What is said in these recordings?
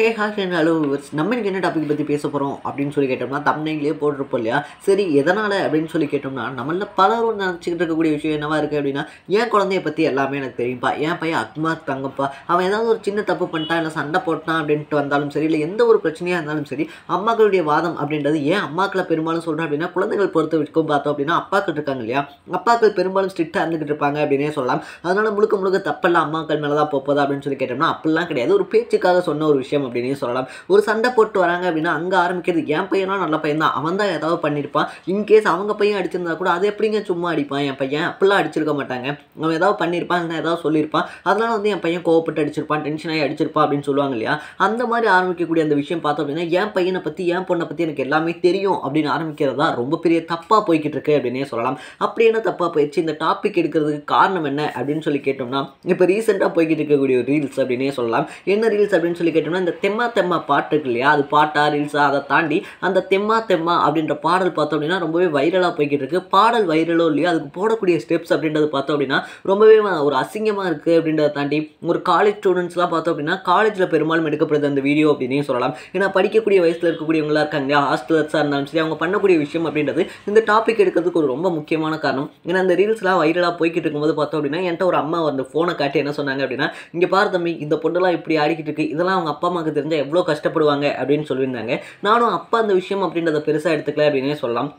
ஹே ஹா hey hello நம்ம இன்றைக்கி என்ன டாபிக் பற்றி பேச போகிறோம் அப்படின்னு சொல்லி கேட்டோம்னா தமிழ்நாட்டிலே போட்டிருப்போம் இல்லையா சரி எதனால் அப்படின்னு சொல்லி கேட்டோம்னா நம்மள பலரும் நினச்சிக்கிட்டு இருக்கக்கூடிய விஷயம் என்னவா இருக்குது அப்படின்னா என் குழந்தைய பற்றி எல்லாமே எனக்கு தெரியும்ப்பா என் பையன் அக்மார் தங்கப்பா அவன் ஏதாவது ஒரு சின்ன தப்பு பண்ணிட்டான் இல்லை சண்டை போட்டான் அப்படின்ட்டு வந்தாலும் சரி இல்லை எந்த ஒரு பிரச்சனையாக இருந்தாலும் சரி அம்மாக்களுடைய வாதம் அப்படின்றது ஏன் அம்மாக்களை பெரும்பாலும் சொல்கிறேன் அப்படின்னா குழந்தைகள் பொறுத்த வரைக்கும் பார்த்தோம் அப்படின்னா அப்பாக்கள் இருக்காங்க இல்லையா அப்பாக்கள் பெரும்பாலும் ஸ்ட்ரிக்டாக இருந்துகிட்டு இருப்பாங்க அப்படின்னே சொல்லலாம் அதனால் முழுக்க முழுக்க தப்பெல்லாம் அம்மாக்கள் மேலே தான் போப்பதா அப்படின்னு சொல்லி கேட்டோம்னா அப்படிலாம் கிடையாது ஒரு பேச்சுக்காக சொன்ன ஒரு விஷயம் அப்படின்னு சொல்லலாம் ஒரு சண்டை போட்டு வராங்க அப்படின்னா அங்கே ஆரம்பிக்கிறது என் பையனா நல்ல பையன் தான் அவன் தான் ஏதாவது பண்ணியிருப்பான் இன்கேஸ் அவங்க பையன் அடிச்சிருந்தா கூட அது எப்படிங்க சும்மா அடிப்பான் என் பையன் அப்படிலாம் அடிச்சிருக்க மாட்டாங்க அவன் ஏதாவது பண்ணியிருப்பான் ஏதாவது சொல்லியிருப்பான் அதனால் வந்து என் பையன் கோவப்பட்டு அடிச்சிருப்பான் டென்ஷன் ஆகி அடிச்சிருப்பான் அப்படின்னு சொல்லுவாங்க இல்லையா அந்த மாதிரி ஆரம்பிக்கக்கூடிய அந்த விஷயம் பார்த்தோம் அப்படின்னா என் பையனை பற்றி என் பொண்ணை பற்றி எனக்கு எல்லாமே தெரியும் அப்படின்னு ஆரம்பிக்கிறது தான் ரொம்ப பெரிய தப்பாக போய்கிட்டு இருக்கு அப்படின்னே சொல்லலாம் அப்படி என்ன தப்பாக போயிடுச்சு இந்த டாபிக் எடுக்கிறதுக்கு காரணம் என்ன அப்படின்னு சொல்லி கேட்டோம்னா இப்போ ரீசெண்டாக போய்கிட்டு இருக்கக்கூடிய ரீல்ஸ் அப்படின்னே சொல்லலாம் என்ன ரீல்ஸ் அப்படின்னு சொல்லி கேட்டோம்னா இந்த தெம்மா தெம்மா பாட்டு இருக்கு இல்லையா அது பாட்டா ரீல்ஸாக அதை தாண்டி அந்த தெம்மா தெம்மா அப்படின்ற பாடல் பார்த்தோம் அப்படின்னா ரொம்பவே வைரலாக போய்கிட்டு இருக்கு பாடல் வைரலோ இல்லையா அதுக்கு போடக்கூடிய ஸ்டெப்ஸ் அப்படின்றது பார்த்தோம் அப்படின்னா ரொம்பவே ஒரு அசிங்கமாக இருக்குது அப்படின்றத தாண்டி ஒரு காலேஜ் ஸ்டூடெண்ட்ஸ்லாம் பார்த்தோம் அப்படின்னா காலேஜில் பெரும்பாலும் எடுக்கப்படுது அந்த வீடியோ அப்படின்னு சொல்லலாம் ஏன்னா படிக்கக்கூடிய வயசில் இருக்கக்கூடியவங்களா இருக்காங்க இல்லையா ஹாஸ்டலர்ஸாக இருந்தாலும் சரி அவங்க பண்ணக்கூடிய விஷயம் அப்படின்றது இந்த டாபிக் எடுக்கிறதுக்கு ஒரு ரொம்ப முக்கியமான காரணம் ஏன்னா அந்த ரீல்ஸ்லாம் வைரலாக போய்கிட்டு இருக்கும்போது பார்த்தோம் அப்படின்னா என்கிட்ட ஒரு அம்மா வந்து ஃபோனை காட்டி என்ன சொன்னாங்க அப்படின்னா இங்கே பாரு இந்த பொண்ணெல்லாம் இப்படி ஆடிக்கிட்டு இருக்கு இதெல்லாம் அவங்க அப்பா அம்மா அம்மாவுக்கு தெரிஞ்சால் எவ்வளோ கஷ்டப்படுவாங்க அப்படின்னு சொல்லியிருந்தாங்க நானும் அப்போ அந்த விஷயம் அப்படின்றத பெருசாக எடுத்துக்கல அப்படின்னே சொல்லலாம்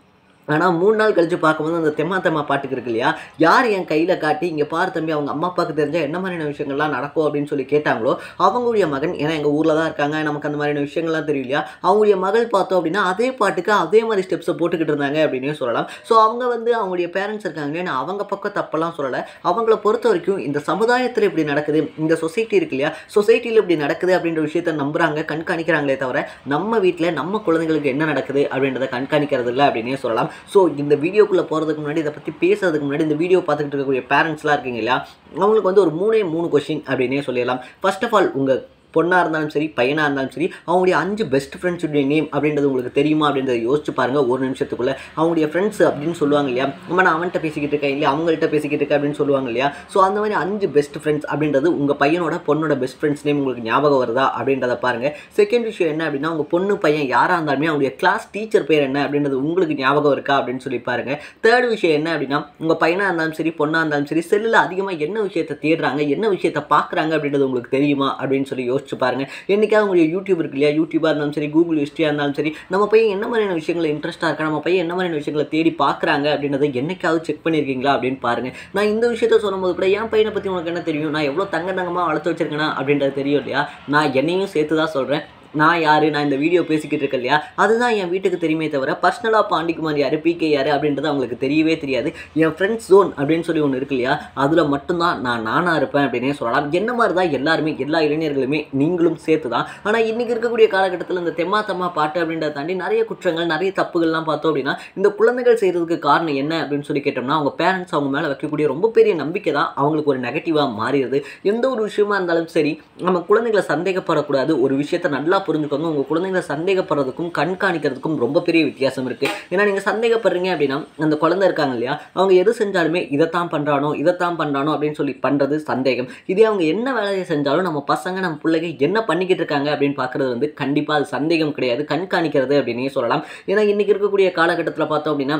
ஆனால் மூணு நாள் கழித்து பார்க்கும்போது அந்த தெம்மா தெம்மா பாட்டுக்கு இருக்கு இல்லையா யார் என் கையில் காட்டி இங்கே பார் தம்பி அவங்க அம்மா அப்பாவுக்கு தெரிஞ்சால் என்ன மாதிரியான விஷயங்கள்லாம் நடக்கும் அப்படின்னு சொல்லி கேட்டாங்களோ அவங்களுடைய மகன் ஏன்னா எங்கள் ஊரில் தான் இருக்காங்க நமக்கு அந்த மாதிரியான விஷயங்கள்லாம் தெரியலையா அவங்களுடைய மகள் பார்த்தோம் அப்படின்னா அதே பாட்டுக்கு அதே மாதிரி ஸ்டெப்ஸை போட்டுக்கிட்டு இருந்தாங்க அப்படின்னு சொல்லலாம் ஸோ அவங்க வந்து அவங்களுடைய பேரண்ட்ஸ் இருக்காங்க நான் அவங்க பக்கம் தப்பெல்லாம் சொல்லலை அவங்கள பொறுத்த வரைக்கும் இந்த சமுதாயத்தில் இப்படி நடக்குது இந்த சொசைட்டி இருக்கு இல்லையா சொசைட்டியில் இப்படி நடக்குது அப்படின்ற விஷயத்த நம்புகிறாங்க கண்காணிக்கிறாங்களே தவிர நம்ம வீட்டில் நம்ம குழந்தைங்களுக்கு என்ன நடக்குது அப்படின்றத கண்காணிக்கிறது இல்லை அப்படின்னே சொல்லலாம் ஸோ இந்த வீடியோக்குள்ளே போகிறதுக்கு முன்னாடி இதை பற்றி பேசுறதுக்கு முன்னாடி இந்த வீடியோ பார்த்துக்கிட்டு இருக்கக்கூடிய பேரண்ட்ஸ்லாம் இருக்கீங்க இல்லையா அவங்களுக்கு வந்து ஒரு மூணே மூணு கொஷின் அப்படின்னே சொல்லிடலாம் ஃபர்ஸ்ட் ஆஃப் ஆல் உங்கள் பொண்ணாக இருந்தாலும் சரி பையனாக இருந்தாலும் சரி அவங்களுடைய அஞ்சு பெஸ்ட் ஃப்ரெண்ட்ஸுடைய நேம் அப்படின்றது உங்களுக்கு தெரியுமா அப்படின்றத யோசிச்சு பாருங்கள் ஒரு நிமிஷத்துக்குள்ளே அவங்களுடைய ஃப்ரெண்ட்ஸ் அப்படின்னு சொல்லுவாங்க இல்லையா நம்ம நான் அவன்கிட்ட பேசிக்கிட்டு இருக்கேன் இல்லையா அவங்கள்ட்ட பேசிக்கிட்டு இருக்கேன் அப்படின்னு சொல்லுவாங்க இல்லையா ஸோ அந்த மாதிரி அஞ்சு பெஸ்ட் ஃப்ரெண்ட்ஸ் அப்படின்றது உங்கள் பையனோட பொண்ணோட பெஸ்ட் ஃப்ரெண்ட்ஸ் நேம் உங்களுக்கு ஞாபகம் வருதா அப்படின்றத பாருங்கள் செகண்ட் விஷயம் என்ன அப்படின்னா உங்கள் பொண்ணு பையன் யாராக இருந்தாலுமே அவங்களுடைய கிளாஸ் டீச்சர் பேர் என்ன அப்படின்றது உங்களுக்கு ஞாபகம் இருக்கா அப்படின்னு சொல்லி பாருங்கள் தேர்ட் விஷயம் என்ன அப்படின்னா உங்கள் பையனாக இருந்தாலும் சரி பொண்ணாக இருந்தாலும் சரி செல்லில் அதிகமாக என்ன விஷயத்தை தேடுறாங்க என்ன விஷயத்தை பார்க்குறாங்க அப்படின்றது உங்களுக்கு தெரியுமா அப்படின்னு சொல்லி யோசிச்சு பாருங்கள் என்றைக்காவது உங்களுடைய யூடியூப் இருக்கு இல்லையா யூடியூபாக இருந்தாலும் சரி கூகுள் ஹிஸ்ட்ரியாக இருந்தாலும் சரி நம்ம பையன் என்ன மாதிரியான விஷயங்கள் இன்ட்ரெஸ்ட்டாக இருக்கா நம்ம பையன் என்ன மாதிரியான விஷயங்களை தேடி பார்க்குறாங்க அப்படின்றத என்னைக்காவது செக் பண்ணியிருக்கீங்களா அப்படின்னு பாருங்கள் நான் இந்த விஷயத்த சொல்லும்போது கூட என் பையனை பற்றி உனக்கு என்ன தெரியும் நான் எவ்வளோ தங்க தங்கமாக வளர்த்து வச்சிருக்கேனா அப்படின்றது தெரியும் இல்லையா நான் என்னையும் சேர்த்து தான் சொல்கிறேன் நான் யார் நான் இந்த வீடியோ பேசிக்கிட்டு இருக்கேன் இல்லையா அதுதான் என் வீட்டுக்கு தெரியுமே தவிர பர்சனலாக பாண்டிக்குமார் யார் பிகே யார் அப்படின்றது அவங்களுக்கு தெரியவே தெரியாது என் ஃப்ரெண்ட்ஸ் ஜோன் அப்படின்னு சொல்லி ஒன்று இருக்கு இல்லையா அதில் மட்டும்தான் நான் நானாக இருப்பேன் அப்படின்னே சொல்லலாம் என்ன மாதிரி தான் எல்லாருமே எல்லா இளைஞர்களுமே நீங்களும் சேர்த்து தான் ஆனால் இன்றைக்கி இருக்கக்கூடிய காலகட்டத்தில் இந்த தெம்மா தெம்மா பாட்டு அப்படின்றத தாண்டி நிறைய குற்றங்கள் நிறைய தப்புகள்லாம் பார்த்தோம் அப்படின்னா இந்த குழந்தைகள் செய்கிறதுக்கு காரணம் என்ன அப்படின்னு சொல்லி கேட்டோம்னா அவங்க பேரண்ட்ஸ் அவங்க மேலே வைக்கக்கூடிய ரொம்ப பெரிய நம்பிக்கை தான் அவங்களுக்கு ஒரு நெகட்டிவாக மாறிடுது எந்த ஒரு விஷயமா இருந்தாலும் சரி நம்ம குழந்தைகளை சந்தேகப்படக்கூடாது ஒரு விஷயத்தை நல்லா நல்லா புரிஞ்சுக்கோங்க உங்கள் குழந்தைங்களை சந்தேகப்படுறதுக்கும் கண்காணிக்கிறதுக்கும் ரொம்ப பெரிய வித்தியாசம் இருக்குது ஏன்னா நீங்கள் சந்தேகப்படுறீங்க அப்படின்னா அந்த குழந்தை இருக்காங்க இல்லையா அவங்க எது செஞ்சாலுமே இதைத்தான் பண்ணுறானோ இதைத்தான் பண்ணுறானோ அப்படின்னு சொல்லி பண்ணுறது சந்தேகம் இதே அவங்க என்ன வேலையை செஞ்சாலும் நம்ம பசங்க நம்ம பிள்ளைங்க என்ன பண்ணிக்கிட்டு இருக்காங்க அப்படின்னு பார்க்குறது வந்து கண்டிப்பாக அது சந்தேகம் கிடையாது கண்காணிக்கிறது அப்படின்னே சொல்லலாம் ஏன்னா இன்றைக்கி இருக்கக்கூடிய காலகட்டத்தில் பார்த்தோம் அப்படின்னா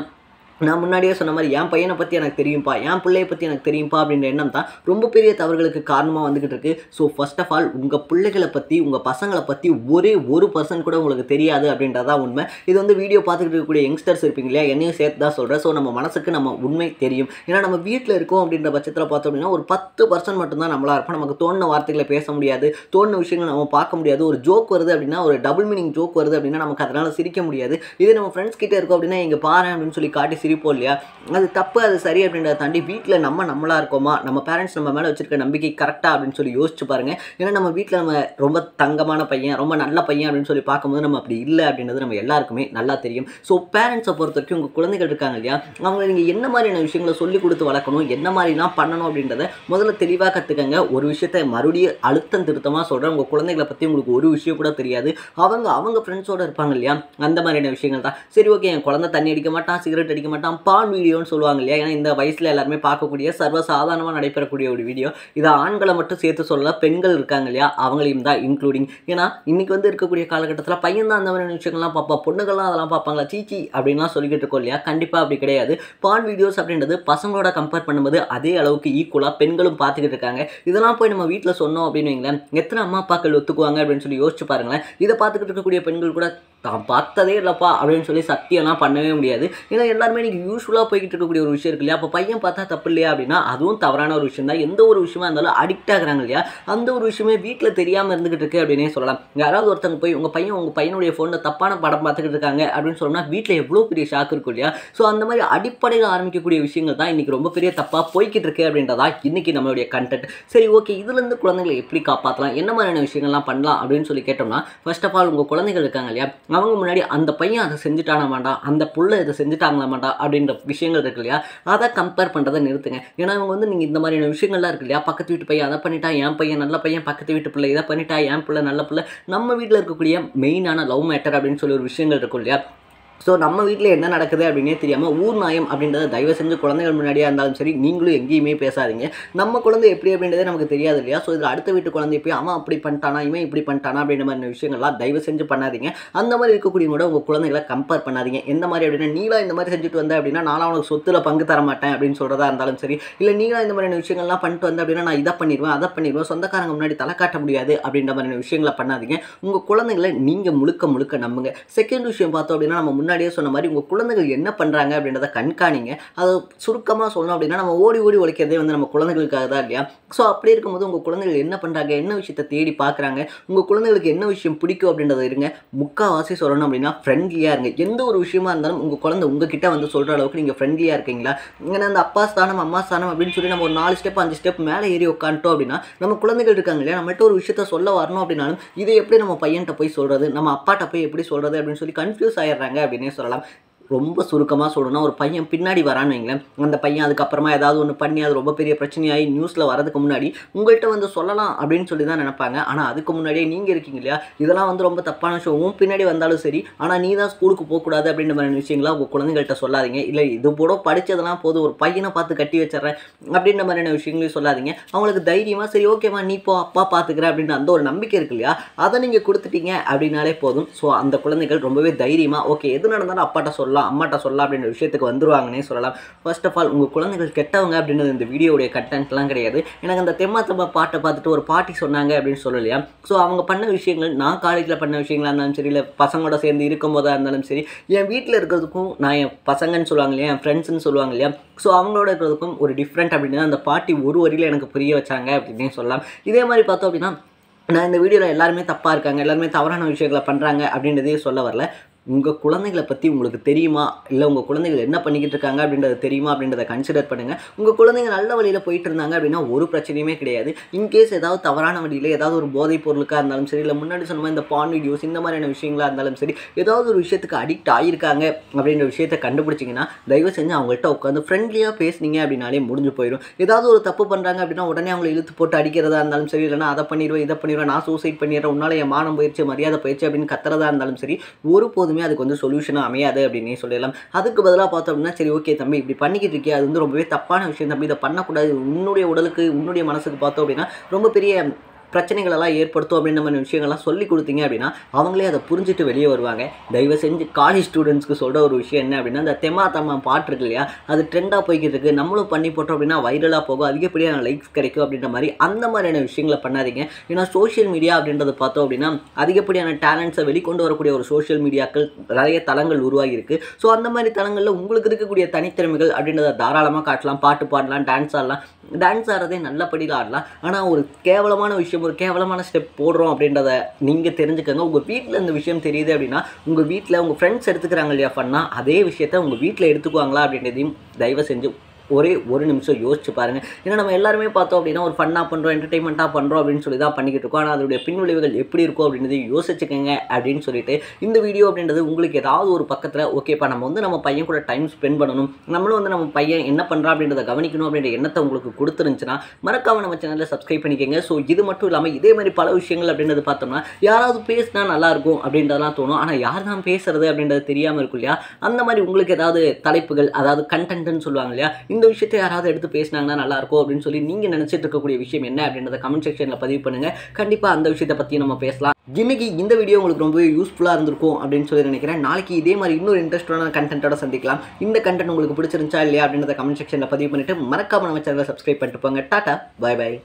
நான் முன்னாடியே சொன்ன மாதிரி என் பையனை பற்றி எனக்கு தெரியும்ப்பா என் பிள்ளையை பற்றி எனக்கு தெரியும்ப்பா அப்படின்ற எண்ணம் தான் ரொம்ப பெரிய தவறுகளுக்கு காரணமாக வந்துக்கிட்டு இருக்குது ஸோ ஃபஸ்ட் ஆஃப் ஆல் உங்கள் பிள்ளைகளை பற்றி உங்கள் பசங்களை பற்றி ஒரே ஒரு பர்சன் கூட உங்களுக்கு தெரியாது அப்படின்றதா உண்மை இது வந்து வீடியோ பார்த்துக்கிட்டு இருக்கக்கூடிய யங்ஸ்டர்ஸ் இருப்பீங்க இல்லையா என்னையும் சேர்த்து தான் சொல்கிறேன் ஸோ நம்ம மனசுக்கு நம்ம உண்மை தெரியும் ஏன்னா நம்ம வீட்டில் இருக்கோம் அப்படின்ற பட்சத்தில் பார்த்தோம் அப்படின்னா ஒரு பத்து பர்சன்ட் மட்டும்தான் நம்மளாக இருப்போம் நமக்கு தோணுன வார்த்தைகளை பேச முடியாது தோணுன விஷயங்களை நம்ம பார்க்க முடியாது ஒரு ஜோக் வருது அப்படின்னா ஒரு டபுள் மீனிங் ஜோக் வருது அப்படின்னா நமக்கு அதனால் சிரிக்க முடியாது இதே நம்ம ஃப்ரெண்ட்ஸ் கிட்டே இருக்கோம் அப்படின்னா இங்கே பாரு அப்படின்னு சொல்லி காட்டி சிரிப்போம் இல்லையா அது தப்பு அது சரி அப்படின்றத தாண்டி வீட்டில் நம்ம நம்மளாக இருக்கோமா நம்ம பேரண்ட்ஸ் நம்ம மேலே வச்சிருக்க நம்பிக்கை கரெக்டாக அப்படின்னு சொல்லி யோசிச்சு பாருங்கள் ஏன்னா நம்ம வீட்டில் நம்ம ரொம்ப தங்கமான பையன் ரொம்ப நல்ல பையன் அப்படின்னு சொல்லி பார்க்கும்போது நம்ம அப்படி இல்லை அப்படின்றது நம்ம எல்லாருக்குமே நல்லா தெரியும் ஸோ பேரண்ட்ஸை பொறுத்த வரைக்கும் உங்கள் குழந்தைகள் இருக்காங்க இல்லையா அவங்க நீங்கள் என்ன மாதிரியான விஷயங்களை சொல்லி கொடுத்து வளர்க்கணும் என்ன மாதிரிலாம் பண்ணணும் அப்படின்றத முதல்ல தெளிவாக கற்றுக்கங்க ஒரு விஷயத்தை மறுபடியும் அழுத்தம் திருத்தமாக சொல்கிறேன் உங்கள் குழந்தைகளை பற்றி உங்களுக்கு ஒரு விஷயம் கூட தெரியாது அவங்க அவங்க ஃப்ரெண்ட்ஸோடு இருப்பாங்க இல்லையா அந்த மாதிரியான விஷயங்கள் தான் சரி ஓகே என் குழந்தை தண்ணி அடிக்க மாட்டான் சிகரெட் அடிக்க மாட்டான் பான் வீடியோன்னு சொல்லுவாங்க இல்லையா ஏன்னா இந்த வயசில் எல்லாருமே பார்க்கக்கூடிய சர்வசாதாரணமாக நடைபெறக்கூடிய ஒரு வீடியோ இதை ஆண்களை மட்டும் சேர்த்து சொல்லலாம் பெண்கள் இருக்காங்க இல்லையா அவங்களையும் தான் இன்க்ளூடிங் ஏன்னா இன்றைக்கி வந்து இருக்கக்கூடிய காலகட்டத்தில் பையன் தான் அந்த மாதிரி விஷயங்கள்லாம் பார்ப்பா பொண்ணுகள்லாம் அதெல்லாம் பார்ப்பாங்களா சீச்சி அப்படின்லாம் சொல்லிக்கிட்டு இருக்கோம் இல்லையா கண்டிப்பாக அப்படி கிடையாது பான் வீடியோஸ் அப்படின்றது பசங்களோட கம்பேர் பண்ணும்போது அதே அளவுக்கு ஈக்குவலாக பெண்களும் பார்த்துக்கிட்டு இருக்காங்க இதெல்லாம் போய் நம்ம வீட்டில் சொன்னோம் அப்படின்னு வைங்களேன் எத்தனை அம்மா அப்பாக்கள் ஒத்துக்குவாங்க அப்படின்னு சொல்லி யோசிச்சு பாருங்களேன் இதை பார்த்துக்கிட்டு இருக்கக்கூடிய பெண்கள் கூட நான் பார்த்ததே இல்லைப்பா அப்படின்னு சொல்லி சத்தியம்லாம் பண்ணவே முடியாது ஏன்னா எல்லாருமே இன்றைக்கி யூஸ்ஃபுல்லாக போய்கிட்டு இருக்கக்கூடிய ஒரு விஷயம் இருக்கு இல்லையா அப்போ பையன் பார்த்தா தப்பு இல்லையா அப்படின்னா அதுவும் தவறான ஒரு விஷயம் தான் எந்த ஒரு விஷயமா இருந்தாலும் அடிக்ட் ஆகிறாங்க இல்லையா அந்த ஒரு விஷயமே வீட்டில் தெரியாமல் இருந்துகிட்டு இருக்கு அப்படின்னே சொல்லலாம் யாராவது ஒருத்தவங்க போய் உங்கள் பையன் உங்கள் பையனுடைய ஃபோனில் தப்பான படம் பார்த்துக்கிட்டு இருக்காங்க அப்படின்னு சொன்னால் வீட்டில் எவ்வளோ பெரிய ஷாக் இருக்கும் இல்லையா ஸோ அந்த மாதிரி அடிப்படையில் ஆரம்பிக்கக்கூடிய விஷயங்கள் தான் இன்றைக்கி ரொம்ப பெரிய தப்பாக போய்கிட்டு இருக்கு அப்படின்றதா இன்றைக்கி நம்மளுடைய கண்டென்ட் சரி ஓகே இதுலேருந்து குழந்தைங்களை எப்படி காப்பாற்றலாம் என்ன மாதிரியான விஷயங்கள்லாம் பண்ணலாம் அப்படின்னு சொல்லி கேட்டோம்னா ஃபர்ஸ்ட் ஆஃப் ஆல் உங்கள் குழந்தைகள் இருக்காங்க இல்லையா அவங்க முன்னாடி அந்த பையன் அதை செஞ்சுட்டான வேண்டாம் அந்த புள்ள இதை செஞ்சுட்டாங்களா வேண்டாம் அப்படின்ற விஷயங்கள் இருக்கு இல்லையா அதை கம்பேர் பண்ணுறதை நிறுத்துங்க ஏன்னா அவங்க வந்து நீங்கள் இந்த மாதிரியான விஷயங்கள்லாம் இருக்கு இல்லையா பக்கத்து வீட்டு பையன் அதை பண்ணிட்டா என் பையன் நல்ல பையன் பக்கத்து வீட்டு பிள்ளை இதை பண்ணிட்டா என் பிள்ளை நல்ல பிள்ளை நம்ம வீட்டில் இருக்கக்கூடிய மெயினான லவ் மேட்டர் அப்படின்னு சொல்லி ஒரு விஷயங்கள் இருக்கும் இல்லையா ஸோ நம்ம வீட்டில் என்ன நடக்குது அப்படின்னே தெரியாமல் ஊர் நாயம் அப்படின்றத தயவு செஞ்சு குழந்தைகள் முன்னாடியாக இருந்தாலும் சரி நீங்களும் எங்கேயுமே பேசாதீங்க நம்ம குழந்தை எப்படி அப்படின்றதே நமக்கு தெரியாது இல்லையா ஸோ இதில் அடுத்த வீட்டு குழந்தை போய் அவன் அப்படி பண்ணிட்டானா இவன் இப்படி பண்ணிட்டானா அப்படின்ற மாதிரி விஷயங்கள்லாம் தயவு செஞ்சு பண்ணாதீங்க அந்த மாதிரி இருக்கக்கூடிய கூட உங்கள் குழந்தைகளை கம்பேர் பண்ணாதீங்க எந்த மாதிரி அப்படின்னா நீலாம் இந்த மாதிரி செஞ்சுட்டு வந்த அப்படின்னா நான் அவனுக்கு சொத்தில் பங்கு தர மாட்டேன் அப்படின்னு சொல்கிறதா இருந்தாலும் சரி இல்லை நீங்களாக இந்த மாதிரியான விஷயங்கள்லாம் பண்ணிட்டு வந்த அப்படின்னா நான் இதை பண்ணிடுவேன் அதை பண்ணிடுவேன் சொந்தக்காரங்க முன்னாடி தலை காட்ட முடியாது அப்படின்ற மாதிரியான விஷயங்களை பண்ணாதீங்க உங்கள் குழந்தைங்களை நீங்கள் முழுக்க முழுக்க நம்புங்க செகண்ட் விஷயம் பார்த்தோம் அப்படின்னா நம்ம முன்னாடியே சொன்ன மாதிரி உங்கள் குழந்தைகள் என்ன பண்ணுறாங்க அப்படின்றத கண்காணிங்க அது சுருக்கமாக சொல்லணும் அப்படின்னா நம்ம ஓடி ஓடி உழைக்கிறதே வந்து நம்ம குழந்தைகளுக்காக தான் இல்லையா ஸோ அப்படி இருக்கும்போது உங்கள் குழந்தைகள் என்ன பண்ணுறாங்க என்ன விஷயத்தை தேடி பார்க்குறாங்க உங்கள் குழந்தைகளுக்கு என்ன விஷயம் பிடிக்கும் அப்படின்றத இருங்க முக்கால்வாசி சொல்லணும் அப்படின்னா ஃப்ரெண்ட்லியாக இருங்க எந்த ஒரு விஷயமா இருந்தாலும் உங்கள் குழந்தை உங்ககிட்ட வந்து சொல்கிற அளவுக்கு நீங்கள் ஃப்ரெண்ட்லியாக இருக்கீங்களா ஏன்னா அந்த அப்பா ஸ்தானம் அம்மா ஸ்தானம் அப்படின்னு சொல்லி நம்ம ஒரு நாலு ஸ்டெப் அஞ்சு ஸ்டெப் மேலே ஏறி உட்காந்துட்டோம் அப்படின்னா நம்ம குழந்தைகள் இருக்காங்க இல்லையா நம்மகிட்ட ஒரு விஷயத்த சொல்ல வரணும் அப்படின்னாலும் இதை எப்படி நம்ம பையன்கிட்ட போய் சொல்கிறது நம்ம அப்பாட்ட போய் எப்படி சொல்கிறது அப்படின்னு சொல்லி கன்ஃபியூஸ் ஆயிடுறாங்க அப்படின்னா சரளம் ரொம்ப சுருக்கமாக சொல்லணும்னா ஒரு பையன் பின்னாடி வரான்னு வைங்களேன் அந்த பையன் அதுக்கப்புறமா ஏதாவது ஒன்று பண்ணி அது ரொம்ப பெரிய பிரச்சனையாகி நியூஸில் வரதுக்கு முன்னாடி உங்கள்கிட்ட வந்து சொல்லலாம் அப்படின்னு சொல்லி தான் நினைப்பாங்க ஆனால் அதுக்கு முன்னாடியே நீங்கள் இருக்கீங்க இல்லையா இதெல்லாம் வந்து ரொம்ப தப்பான விஷயம் உன் பின்னாடி வந்தாலும் சரி ஆனால் நீ தான் ஸ்கூலுக்கு போகக்கூடாது அப்படின்ற மாதிரி விஷயங்களா உங்கள் குழந்தைங்கள்ட்ட சொல்லாதீங்க இல்லை இது போட படித்ததெல்லாம் போதும் ஒரு பையனை பார்த்து கட்டி வச்சிட்றேன் அப்படின்ற மாதிரியான விஷயங்களையும் சொல்லாதீங்க அவங்களுக்கு தைரியமாக சரி ஓகேம்மா நீ போ அப்பா பார்த்துக்கிற அப்படின்னு அந்த ஒரு நம்பிக்கை இருக்கு இல்லையா அதை நீங்கள் கொடுத்துட்டீங்க அப்படின்னாலே போதும் ஸோ அந்த குழந்தைகள் ரொம்பவே தைரியமாக ஓகே எது நடந்தாலும் அப்பாட்ட சொல்லலாம் சொல்லலாம் அம்மாட்ட சொல்லலாம் அப்படின்ற விஷயத்துக்கு வந்துருவாங்கன்னே சொல்லலாம் ஃபர்ஸ்ட் ஆஃப் ஆல் உங்கள் குழந்தைகள் கெட்டவங்க அப்படின்றது இந்த வீடியோடைய கண்டென்ட்லாம் கிடையாது எனக்கு அந்த தெம்மா தம்பா பாட்டை பார்த்துட்டு ஒரு பாட்டி சொன்னாங்க அப்படின்னு சொல்லலையா ஸோ அவங்க பண்ண விஷயங்கள் நான் காலேஜில் பண்ண விஷயங்களாக இருந்தாலும் சரி இல்லை பசங்களோட சேர்ந்து இருக்கும் போதாக இருந்தாலும் சரி என் வீட்டில் இருக்கிறதுக்கும் நான் என் பசங்கன்னு சொல்லுவாங்க இல்லையா என் ஃப்ரெண்ட்ஸ்னு சொல்லுவாங்க இல்லையா ஸோ அவங்களோட இருக்கிறதுக்கும் ஒரு டிஃப்ரெண்ட் அப்படின்னு அந்த பாட்டி ஒரு வரியில் எனக்கு புரிய வச்சாங்க அப்படின்னு சொல்லலாம் இதே மாதிரி பார்த்தோம் அப்படின்னா நான் இந்த வீடியோவில் எல்லாருமே தப்பாக இருக்காங்க எல்லாருமே தவறான விஷயங்களை பண்ணுறாங்க அப்படின்றதே சொல்ல வரல உங்கள் குழந்தைகளை பற்றி உங்களுக்கு தெரியுமா இல்லை உங்கள் குழந்தைகள் என்ன பண்ணிக்கிட்டு இருக்காங்க அப்படின்றத தெரியுமா அப்படின்றத கன்சிடர் பண்ணுங்கள் உங்கள் குழந்தைங்க நல்ல வழியில் போயிட்டு இருந்தாங்க அப்படின்னா ஒரு பிரச்சனையுமே கிடையாது இன்கேஸ் ஏதாவது தவறான வழியில் ஏதாவது ஒரு போதைப் பொருளுக்காக இருந்தாலும் சரி இல்லை முன்னாடி சொன்ன இந்த பான் வீடியோஸ் இந்த மாதிரியான விஷயங்களாக இருந்தாலும் சரி ஏதாவது ஒரு விஷயத்துக்கு அடிக்ட் ஆகியிருக்காங்க அப்படின்ற விஷயத்த கண்டுபிடிச்சிங்கன்னா தயவு செஞ்சு அவங்கள்ட்ட உட்காந்து ஃப்ரெண்ட்லியாக பேசுனீங்க அப்படின்னாலே முடிஞ்சு போயிடும் ஏதாவது ஒரு தப்பு பண்ணுறாங்க அப்படின்னா உடனே அவங்களை இழுத்து போட்டு அடிக்கிறதா இருந்தாலும் சரி இல்லைனா அதை பண்ணிடுவேன் இதை பண்ணிடுவேன் நான் சூசைட் பண்ணிடுறேன் உன்னால் என் மானம் போயிடுச்சு மரியாதை போயிடுச்சு அப்படின்னு கத்துறதா இருந்தாலும் சரி ஒரு போது எப்போதுமே அதுக்கு வந்து சொல்யூஷனாக அமையாது அப்படின்னே சொல்லிடலாம் அதுக்கு பதிலாக பார்த்தோம் அப்படின்னா சரி ஓகே தம்பி இப்படி பண்ணிக்கிட்டு இருக்கே அது வந்து ரொம்பவே தப்பான விஷயம் தம்பி இதை பண்ணக்கூடாது உன்னுடைய உடலுக்கு உன்னுடைய மனசுக்கு பார்த்தோம் அப்படின்னா ரொம்ப பெரிய பிரச்சனைகள் எல்லாம் ஏற்படுத்தும் அப்படின்ற மாதிரி விஷயங்கள்லாம் சொல்லி கொடுத்தீங்க அப்படின்னா அவங்களே அதை புரிஞ்சுட்டு வெளியே வருவாங்க தயவு செஞ்சு காலேஜ் ஸ்டூடெண்ட்ஸ்க்கு சொல்கிற ஒரு விஷயம் என்ன அப்படின்னா அந்த தெமா தம்மா பாட்டு இருக்கு இல்லையா அது ட்ரெண்டாக போய்கிட்டு இருக்குது நம்மளும் பண்ணி போட்டோம் அப்படின்னா வைரலாக போகும் அதிகப்படியான லைக்ஸ் கிடைக்கும் அப்படின்ற மாதிரி அந்த மாதிரியான விஷயங்களை பண்ணாதீங்க ஏன்னா சோஷியல் மீடியா அப்படின்றத பார்த்தோம் அப்படின்னா அதிகப்படியான டேலண்ட்ஸை வெளிக்கொண்டு வரக்கூடிய ஒரு சோஷியல் மீடியாக்கள் நிறைய தளங்கள் உருவாகி இருக்குது ஸோ அந்த மாதிரி தளங்களில் உங்களுக்கு இருக்கக்கூடிய தனித்திறமைகள் அப்படின்றத தாராளமாக காட்டலாம் பாட்டு பாடலாம் டான்ஸ் ஆடலாம் டான்ஸ் ஆடுறதே நல்லபடியில் ஆடலாம் ஆனால் ஒரு கேவலமான விஷயம் ஒரு கேவலமான ஸ்டெப் போடுறோம் அப்படின்றத நீங்கள் தெரிஞ்சுக்கோங்க உங்கள் வீட்டில் இந்த விஷயம் தெரியுது அப்படின்னா உங்கள் வீட்டில் உங்கள் ஃப்ரெண்ட்ஸ் எடுத்துக்கிறாங்க இல்லையா ஃபன்னா அதே விஷயத்த உங்கள் வீட்டில் எடுத்துக்குவாங்களா அப்படின்றதையும் தயவு செஞ்சு ஒரே ஒரு நிமிஷம் யோசிச்சு பாருங்கள் ஏன்னா நம்ம எல்லாருமே பார்த்தோம் அப்படின்னா ஒரு ஃபன்னாக பண்ணுறோம் என்டர்டைன்மெண்ட்டாக பண்ணுறோம் அப்படின்னு சொல்லி தான் பண்ணிக்கிட்டு இருக்கோம் ஆனால் அதோடைய விளைவுகள் எப்படி இருக்கும் அப்படின்றது யோசிச்சுக்கோங்க அப்படின்னு சொல்லிட்டு இந்த வீடியோ அப்படின்றது உங்களுக்கு ஏதாவது ஒரு பக்கத்தில் ஓகேப்பா நம்ம வந்து நம்ம பையன் கூட டைம் ஸ்பெண்ட் பண்ணணும் நம்மளும் வந்து நம்ம பையன் என்ன பண்ணுறான் அப்படின்றத கவனிக்கணும் அப்படின்ற எண்ணத்தை உங்களுக்கு கொடுத்துருந்துச்சுன்னா மறக்காம நம்ம சேனலில் சப்ஸ்கிரைப் பண்ணிக்கோங்க ஸோ இது மட்டும் இல்லாமல் இதே மாதிரி பல விஷயங்கள் அப்படின்றது பார்த்தோம்னா யாராவது பேசினா நல்லாயிருக்கும் அப்படின்றதெல்லாம் தோணும் ஆனால் யார் தான் பேசுறது அப்படின்றது தெரியாமல் இருக்கும் இல்லையா அந்த மாதிரி உங்களுக்கு ஏதாவது தலைப்புகள் அதாவது கண்டென்ட்னு சொல்லுவாங்க இல்லையா இந்த விஷயத்தை யாராவது எடுத்து பேசினாங்கன்னா இருக்கும் அப்படின்னு சொல்லி நீங்கள் நினச்சிட்டு இருக்கக்கூடிய விஷயம் என்ன அப்படின்றத கமெண்ட் செக்ஷனில் பதிவு பண்ணுங்க கண்டிப்பாக அந்த விஷயத்தை பற்றி நம்ம பேசலாம் ஜிமிக்கு இந்த வீடியோ உங்களுக்கு ரொம்ப யூஸ்ஃபுல்லாக இருந்திருக்கும் அப்படின்னு சொல்லி நினைக்கிறேன் நாளைக்கு இதே மாதிரி இன்னொரு இன்ட்ரெஸ்டான கண்டென்ட்டோட சந்திக்கலாம் இந்த கண்டென்ட் உங்களுக்கு பிடிச்சிருந்தா இல்லையா அப்படின்றத கமெண்ட் செக்ஷனில் பதிவு பண்ணிட்டு மறக்காம நம்ம சேனலை சப்ஸ்கிரைப் பண்ணிட்டு போங்க டாட்டா பாய் பாய்